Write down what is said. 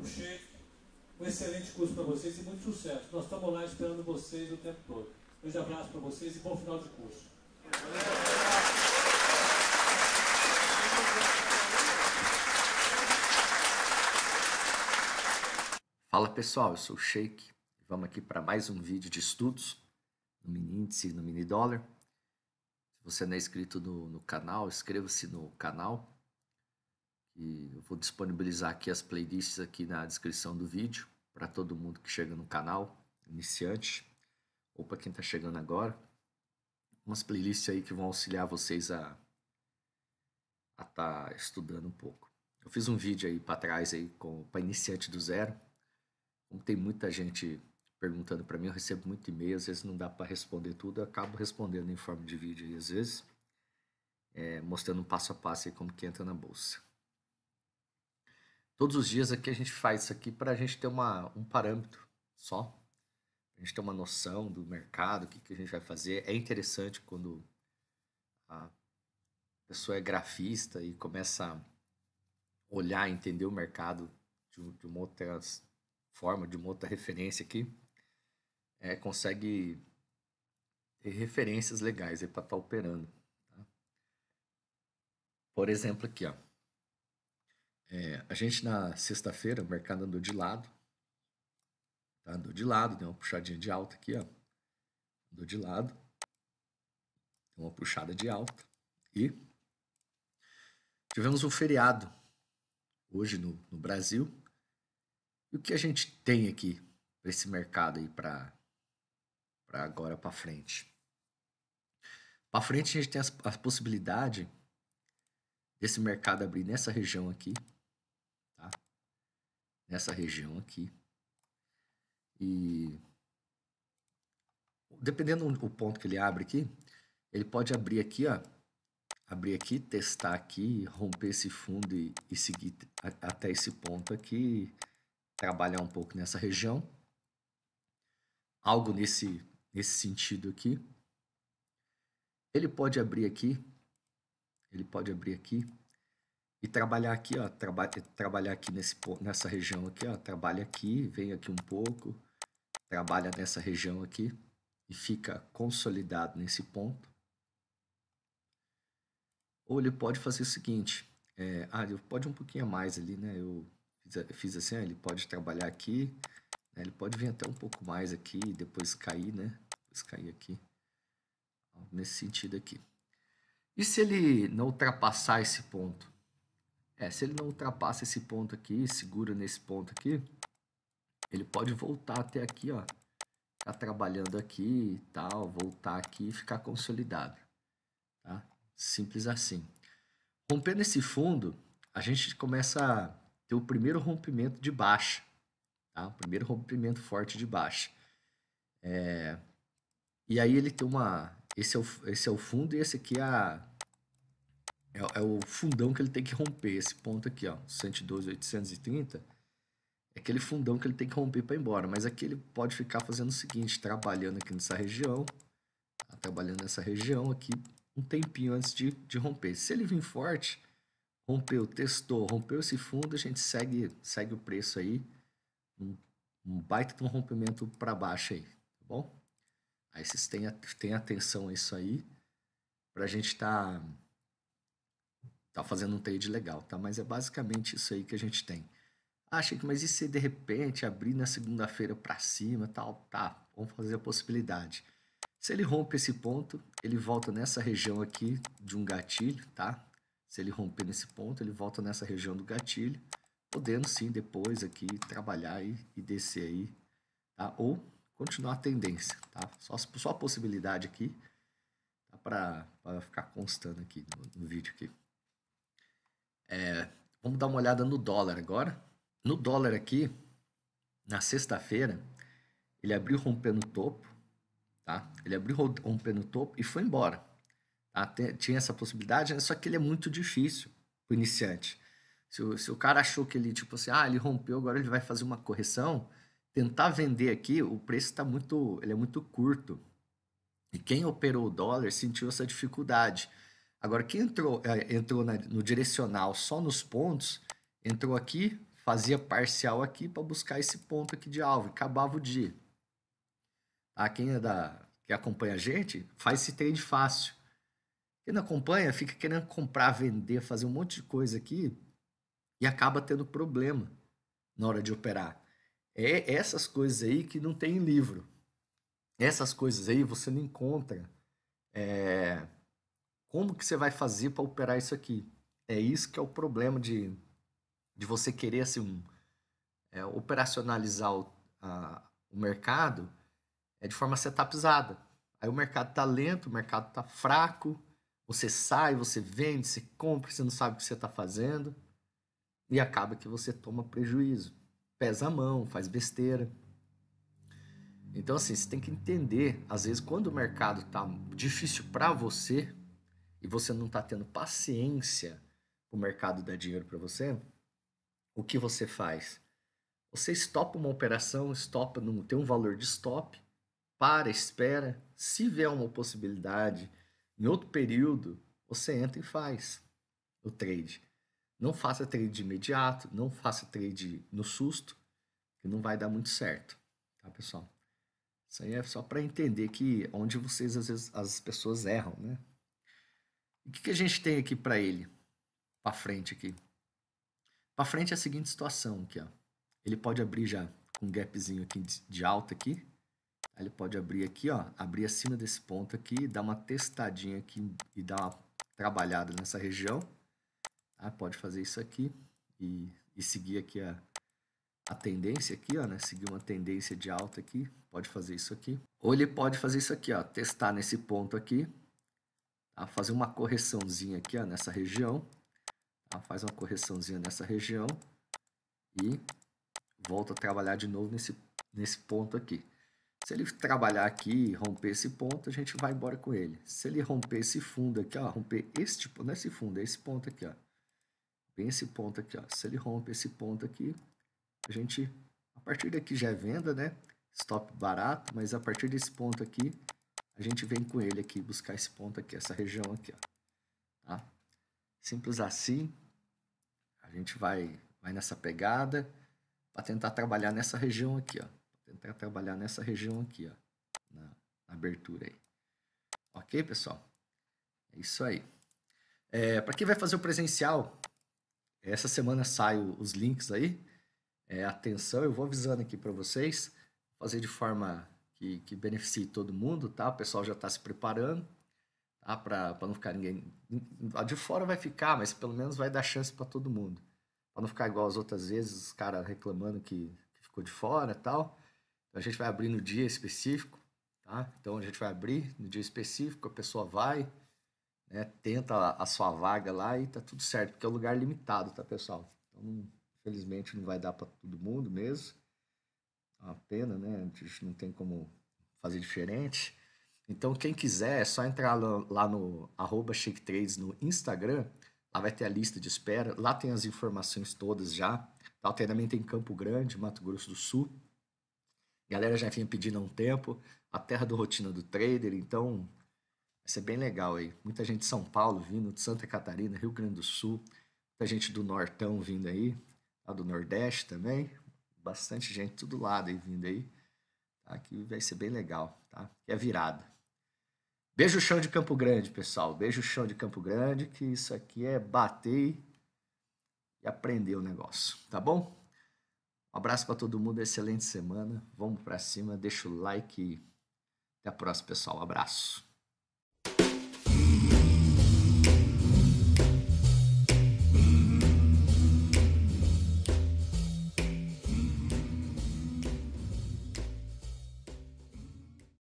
o Sheik. Um excelente curso para vocês e muito sucesso. Nós estamos lá esperando vocês o tempo todo. Um grande abraço para vocês e bom final de curso. Fala pessoal, eu sou o Sheik. Vamos aqui para mais um vídeo de estudos no mini índice, no mini dólar. Se você não é inscrito no, no canal, inscreva-se no canal que eu vou disponibilizar aqui as playlists aqui na descrição do vídeo para todo mundo que chega no canal, iniciante ou para quem está chegando agora. Umas playlists aí que vão auxiliar vocês a a tá estudando um pouco. Eu fiz um vídeo aí para trás aí com para iniciante do zero. Como tem muita gente perguntando para mim, eu recebo muito e-mail, às vezes não dá para responder tudo, eu acabo respondendo em forma de vídeo aí às vezes, é, mostrando passo a passo aí como que entra na bolsa. Todos os dias aqui a gente faz isso aqui para a gente ter uma, um parâmetro só. A gente ter uma noção do mercado, o que, que a gente vai fazer. É interessante quando a pessoa é grafista e começa a olhar, entender o mercado de, de uma outra forma, de uma outra referência aqui. É, consegue ter referências legais para estar tá operando. Tá? Por exemplo, aqui, ó. É, a gente na sexta-feira, o mercado andou de lado. Tá? Andou de lado, deu uma puxadinha de alta aqui, ó. Andou de lado. Deu uma puxada de alta. E tivemos um feriado hoje no, no Brasil. E o que a gente tem aqui para esse mercado aí para agora para frente? Para frente a gente tem a possibilidade desse mercado abrir nessa região aqui, nessa região aqui. E dependendo do ponto que ele abre aqui, ele pode abrir aqui, ó, abrir aqui, testar aqui, romper esse fundo e, e seguir a, até esse ponto aqui, trabalhar um pouco nessa região. Algo nesse, nesse sentido aqui. Ele pode abrir aqui, ele pode abrir aqui e trabalhar aqui, ó, traba trabalhar aqui nesse, nessa região aqui, ó, trabalha aqui, vem aqui um pouco, trabalha nessa região aqui e fica consolidado nesse ponto. Ou ele pode fazer o seguinte, é, ah, ele pode um pouquinho a mais ali, né, eu fiz, fiz assim, ó, ah, ele pode trabalhar aqui, né, ele pode vir até um pouco mais aqui e depois cair, né, depois cair aqui, nesse sentido aqui. E se ele não ultrapassar esse ponto? É, se ele não ultrapassa esse ponto aqui, segura nesse ponto aqui, ele pode voltar até aqui, ó. Tá trabalhando aqui e tal, voltar aqui e ficar consolidado. Tá? Simples assim. Rompendo esse fundo, a gente começa a ter o primeiro rompimento de baixa. Tá? O primeiro rompimento forte de baixa. É... E aí ele tem uma... Esse é, o, esse é o fundo e esse aqui é a é, é, o fundão que ele tem que romper, esse ponto aqui, ó, 112, 830, é aquele fundão que ele tem que romper para ir embora, mas aqui ele pode ficar fazendo o seguinte, trabalhando aqui nessa região, tá, trabalhando nessa região aqui um tempinho antes de, de romper. Se ele vir forte, rompeu, testou, rompeu esse fundo, a gente segue, segue o preço aí, um, um baita de um rompimento para baixo aí, tá bom? Aí vocês tenham, tenham atenção a isso aí, para a gente estar... Tá tá fazendo um trade legal, tá? Mas é basicamente isso aí que a gente tem. Acha que, mas e se de repente abrir na segunda-feira para cima, tal, tá? Vamos fazer a possibilidade. Se ele rompe esse ponto, ele volta nessa região aqui de um gatilho, tá? Se ele romper nesse ponto, ele volta nessa região do gatilho, podendo sim depois aqui trabalhar e, e descer aí, tá? Ou continuar a tendência, tá? Só, só a possibilidade aqui, tá? Para ficar constando aqui no, no vídeo aqui. É, vamos dar uma olhada no dólar agora. No dólar aqui, na sexta-feira, ele abriu rompendo o topo, tá? Ele abriu rompendo o topo e foi embora. Tá? Tinha essa possibilidade, né? só que ele é muito difícil para o iniciante. Se o, se o cara achou que ele, tipo assim, ah, ele rompeu, agora ele vai fazer uma correção, tentar vender aqui, o preço está muito, ele é muito curto. E quem operou o dólar sentiu essa dificuldade. Agora, quem entrou, é, entrou no direcional só nos pontos, entrou aqui, fazia parcial aqui para buscar esse ponto aqui de alvo, acabava o dia. Tá? Quem é da, que acompanha a gente, faz esse trade fácil. Quem não acompanha, fica querendo comprar, vender, fazer um monte de coisa aqui e acaba tendo problema na hora de operar. É essas coisas aí que não tem em livro. Essas coisas aí você não encontra. É como que você vai fazer para operar isso aqui? É isso que é o problema de, de você querer assim, um, é, operacionalizar o, a, o mercado é de forma setupizada. Aí o mercado está lento, o mercado está fraco, você sai, você vende, você compra, você não sabe o que você está fazendo e acaba que você toma prejuízo, pesa a mão, faz besteira. Então assim, você tem que entender, às vezes quando o mercado está difícil para você, e você não está tendo paciência o mercado dar dinheiro para você, o que você faz? Você estopa uma operação, estopa, não tem um valor de stop, para, espera, se vê uma possibilidade em outro período, você entra e faz o trade. Não faça trade de imediato, não faça trade no susto, que não vai dar muito certo, tá, pessoal? Isso aí é só para entender que onde vocês às vezes as pessoas erram, né? O que, que a gente tem aqui para ele? Para frente aqui. Para frente é a seguinte situação aqui, ó. Ele pode abrir já um gapzinho aqui de alta aqui. Ele pode abrir aqui, ó, abrir acima desse ponto aqui, dar uma testadinha aqui e dar uma trabalhada nessa região. Tá? Pode fazer isso aqui e, e seguir aqui a, a tendência aqui, ó, né? Seguir uma tendência de alta aqui, pode fazer isso aqui. Ou ele pode fazer isso aqui, ó, testar nesse ponto aqui, a fazer uma correçãozinha aqui ó, nessa região. Tá? Faz uma correçãozinha nessa região e volta a trabalhar de novo nesse, nesse ponto aqui. Se ele trabalhar aqui e romper esse ponto, a gente vai embora com ele. Se ele romper esse fundo aqui, ó, romper este ponto, tipo, não é esse fundo, é esse ponto aqui, ó. Bem esse ponto aqui, ó. Se ele romper esse ponto aqui, a gente, a partir daqui já é venda, né? Stop barato, mas a partir desse ponto aqui, a gente vem com ele aqui, buscar esse ponto aqui, essa região aqui. Ó, tá? Simples assim, a gente vai, vai nessa pegada para tentar trabalhar nessa região aqui. Ó. Tentar trabalhar nessa região aqui, ó, na, na abertura aí. Ok, pessoal? É isso aí. É, para quem vai fazer o presencial, essa semana saem os links aí. É, atenção, eu vou avisando aqui para vocês. fazer de forma que, que beneficie todo mundo, tá? O pessoal já está se preparando, tá? Para não ficar ninguém. A de fora vai ficar, mas pelo menos vai dar chance para todo mundo. Para não ficar igual as outras vezes, os caras reclamando que, que, ficou de fora e tal. Então a gente vai abrir no dia específico, tá? Então a gente vai abrir no dia específico, a pessoa vai, né? Tenta a, a sua vaga lá e tá tudo certo, porque é um lugar limitado, tá, pessoal? Então, infelizmente não vai dar para todo mundo mesmo uma pena, né? A gente não tem como fazer diferente. Então, quem quiser, é só entrar lá no arroba Shake Trades no Instagram. Lá vai ter a lista de espera. Lá tem as informações todas já. Lá também tem Campo Grande, Mato Grosso do Sul. galera já vinha pedindo há um tempo. A terra do rotina do trader. Então, vai ser bem legal aí. Muita gente de São Paulo vindo, de Santa Catarina, Rio Grande do Sul. Muita gente do Nortão vindo aí. Lá do Nordeste também bastante gente todo lado aí vindo aí. Tá? Que vai ser bem legal, tá? Que é virada. Beijo o chão de Campo Grande, pessoal. Beijo o chão de Campo Grande, que isso aqui é bater e aprender o negócio, tá bom? Um abraço para todo mundo, excelente semana. Vamos para cima, deixa o like. Até a próxima, pessoal. Um abraço.